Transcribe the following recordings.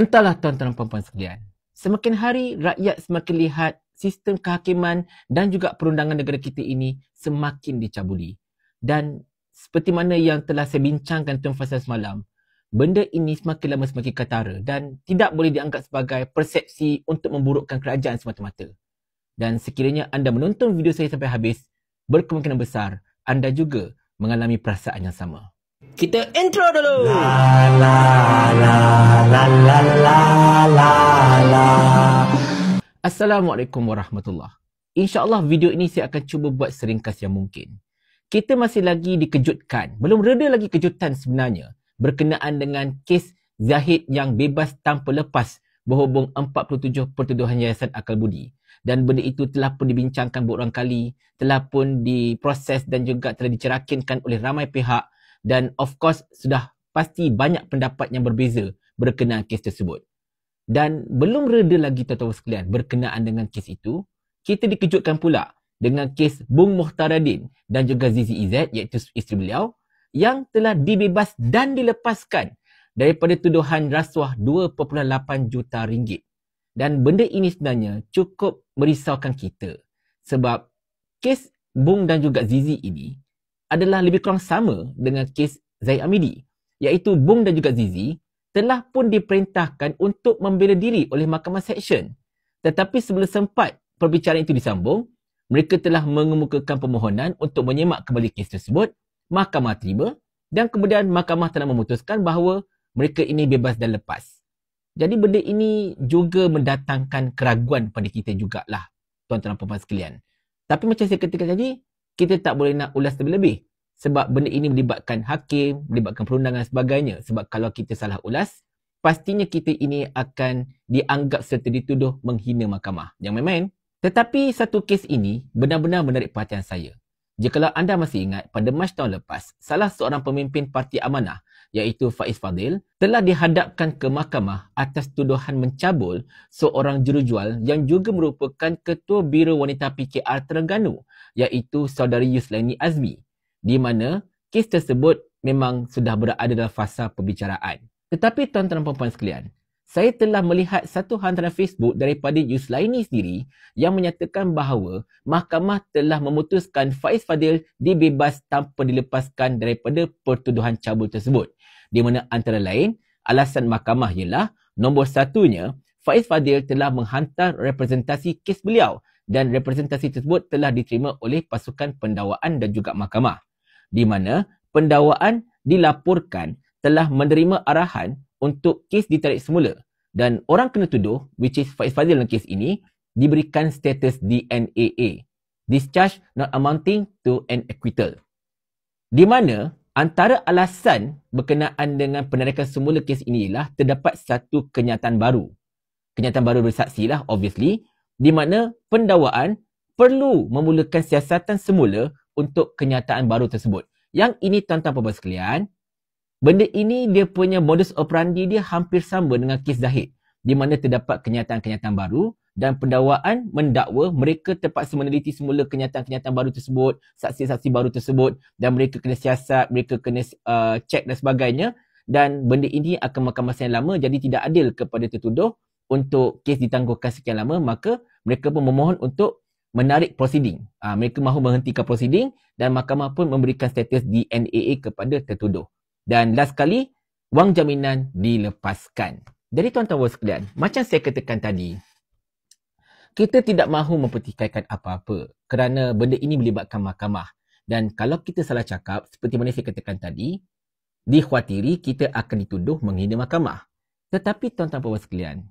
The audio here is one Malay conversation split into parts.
Entahlah tuan-tuan perempuan sekalian. Semakin hari rakyat semakin lihat sistem kehakiman dan juga perundangan negara kita ini semakin dicabuli. Dan seperti mana yang telah saya bincangkan tuan fasa semalam, benda ini semakin lama semakin ketara dan tidak boleh dianggap sebagai persepsi untuk memburukkan kerajaan semata-mata. Dan sekiranya anda menonton video saya sampai habis, berkemungkinan besar anda juga mengalami perasaan yang sama. Kita intro dulu. La la la la la la la. Assalamualaikum warahmatullahi. Insya-Allah video ini saya akan cuba buat seringkas yang mungkin. Kita masih lagi dikejutkan. Belum reda lagi kejutan sebenarnya berkenaan dengan kes Zahid yang bebas tanpa lepas berhubung 47 pertuduhan Yayasan Akal Budi. Dan benda itu telah pun dibincangkan berulang kali, telah pun diproses dan juga telah dicerakinkan oleh ramai pihak dan of course sudah pasti banyak pendapat yang berbeza berkenaan kes tersebut. Dan belum reda lagi tuan-tuan sekalian berkenaan dengan kes itu, kita dikejutkan pula dengan kes Bung Muhtaradin dan juga Zizi Izzet e iaitu isteri beliau yang telah dibebas dan dilepaskan daripada tuduhan rasuah 2.8 juta ringgit. Dan benda ini sebenarnya cukup merisaukan kita sebab kes Bung dan juga Zizi ini adalah lebih kurang sama dengan kes Zaid Amidi iaitu Bung dan juga Zizi telah pun diperintahkan untuk membela diri oleh mahkamah seksyen. Tetapi sebelum sempat perbicaraan itu disambung, mereka telah mengemukakan permohonan untuk menyemak kembali kes tersebut, mahkamah terima dan kemudian mahkamah telah memutuskan bahawa mereka ini bebas dan lepas. Jadi benda ini juga mendatangkan keraguan pada kita jugalah tuan-tuan dan puan-puan sekalian. Tapi macam saya katakan tadi, kita tak boleh nak ulas lebih-lebih. Sebab benda ini melibatkan hakim, melibatkan perundangan sebagainya. Sebab kalau kita salah ulas, pastinya kita ini akan dianggap serta dituduh menghina mahkamah. Yang main-main. Tetapi satu kes ini benar-benar menarik perhatian saya. Jikalau anda masih ingat, pada Mac tahun lepas, salah seorang pemimpin parti amanah iaitu Faiz Fadil telah dihadapkan ke mahkamah atas tuduhan mencabul seorang jurujual yang juga merupakan ketua biro wanita PKR Terengganu iaitu saudari Yuslani Azmi di mana kes tersebut memang sudah berada dalam fasa perbicaraan. Tetapi tuan-tuan dan puan-puan sekalian, saya telah melihat satu hantaran Facebook daripada Yuslaini sendiri yang menyatakan bahawa mahkamah telah memutuskan Faiz Fadil dibebas tanpa dilepaskan daripada pertuduhan cabul tersebut di mana antara lain alasan mahkamah ialah nombor satunya Faiz Fadil telah menghantar representasi kes beliau dan representasi tersebut telah diterima oleh pasukan pendawaan dan juga mahkamah di mana pendawaan dilaporkan telah menerima arahan untuk kes ditarik semula dan orang kena tuduh which is Faiz Fadil dalam kes ini diberikan status DNAA discharge not amounting to an acquittal di mana Antara alasan berkenaan dengan penarikan semula kes ini ialah terdapat satu kenyataan baru. Kenyataan baru bersaksi lah obviously di mana pendawaan perlu memulakan siasatan semula untuk kenyataan baru tersebut. Yang ini tuan-tuan puan sekalian, benda ini dia punya modus operandi dia hampir sama dengan kes Zahid di mana terdapat kenyataan-kenyataan baru dan pendakwaan mendakwa mereka terpaksa meneliti semula kenyataan-kenyataan baru tersebut, saksi-saksi baru tersebut dan mereka kena siasat, mereka kena uh, cek dan sebagainya dan benda ini akan makan masa yang lama jadi tidak adil kepada tertuduh untuk kes ditangguhkan sekian lama maka mereka pun memohon untuk menarik proceeding. Uh, mereka mahu menghentikan proceeding dan mahkamah pun memberikan status DNAA kepada tertuduh. Dan last kali, wang jaminan dilepaskan. Jadi tuan-tuan sekalian, macam saya katakan tadi, kita tidak mahu mempertikaikan apa-apa kerana benda ini melibatkan mahkamah. Dan kalau kita salah cakap, seperti mana saya katakan tadi, dikhawatiri kita akan dituduh menghina mahkamah. Tetapi tuan-tuan puan sekalian,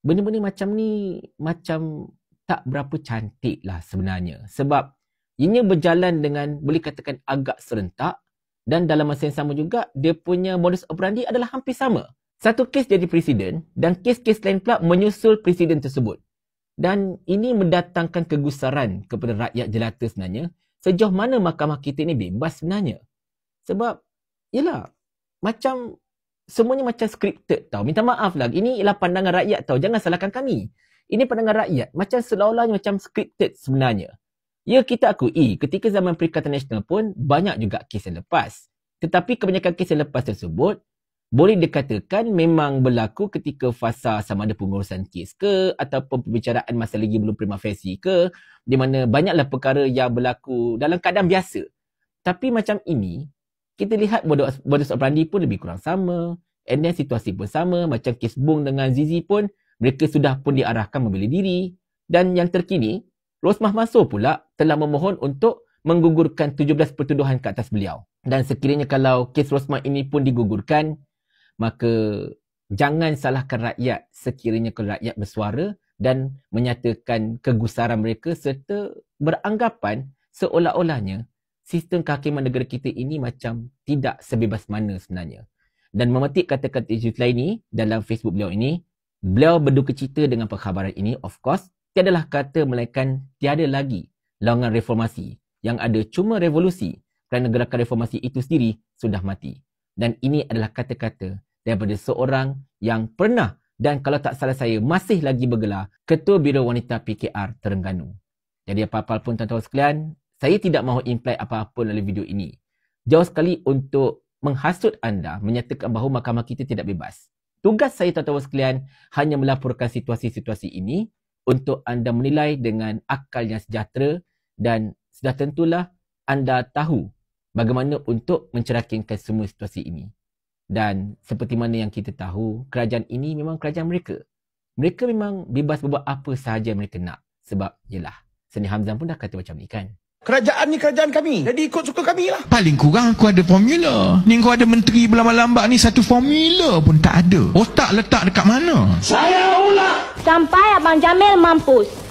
benda-benda macam ni macam tak berapa cantik lah sebenarnya. Sebab ini berjalan dengan boleh katakan agak serentak dan dalam masa yang sama juga dia punya modus operandi adalah hampir sama. Satu kes jadi presiden dan kes-kes lain pula menyusul presiden tersebut dan ini mendatangkan kegusaran kepada rakyat jelata sebenarnya sejauh mana mahkamah kita ini bebas sebenarnya sebab yalah macam semuanya macam scripted tau minta maaf lah ini ialah pandangan rakyat tau jangan salahkan kami ini pandangan rakyat macam seolah olah macam scripted sebenarnya ya kita akui ketika zaman perikatan nasional pun banyak juga kes yang lepas tetapi kebanyakan kes yang lepas tersebut boleh dikatakan memang berlaku ketika fasa sama ada pengurusan kes ke ataupun pembicaraan masa lagi belum prima facie ke di mana banyaklah perkara yang berlaku dalam keadaan biasa. Tapi macam ini, kita lihat modus operandi pun lebih kurang sama and then situasi pun sama macam kes Bung dengan Zizi pun mereka sudah pun diarahkan membeli diri dan yang terkini, Rosmah Masur pula telah memohon untuk menggugurkan 17 pertuduhan ke atas beliau. Dan sekiranya kalau kes Rosmah ini pun digugurkan, maka jangan salahkan rakyat sekiranya kalau rakyat bersuara dan menyatakan kegusaran mereka serta beranggapan seolah-olahnya sistem kehakiman negara kita ini macam tidak sebebas mana sebenarnya. Dan memetik kata-kata Yusla ini dalam Facebook beliau ini, beliau berduka cita dengan perkhabaran ini, of course, tiadalah kata melainkan tiada lagi longan reformasi yang ada cuma revolusi kerana gerakan reformasi itu sendiri sudah mati. Dan ini adalah kata-kata daripada seorang yang pernah dan kalau tak salah saya masih lagi bergelar Ketua Biro Wanita PKR Terengganu. Jadi apa-apa pun tuan-tuan sekalian, saya tidak mahu imply apa-apa dalam video ini. Jauh sekali untuk menghasut anda menyatakan bahawa mahkamah kita tidak bebas. Tugas saya tuan-tuan sekalian hanya melaporkan situasi-situasi ini untuk anda menilai dengan akal yang sejahtera dan sudah tentulah anda tahu bagaimana untuk mencerakinkan semua situasi ini dan seperti mana yang kita tahu kerajaan ini memang kerajaan mereka mereka memang bebas buat apa sahaja mereka nak sebab yalah seni hamzan pun dah kata macam ni kan Kerajaan ni kerajaan kami. Jadi ikut suka kami lah. Paling kurang aku ada formula. Ni kau ada menteri berlambak-lambak ni satu formula pun tak ada. Otak letak dekat mana? Saya ulang. Sampai Abang Jamil mampus.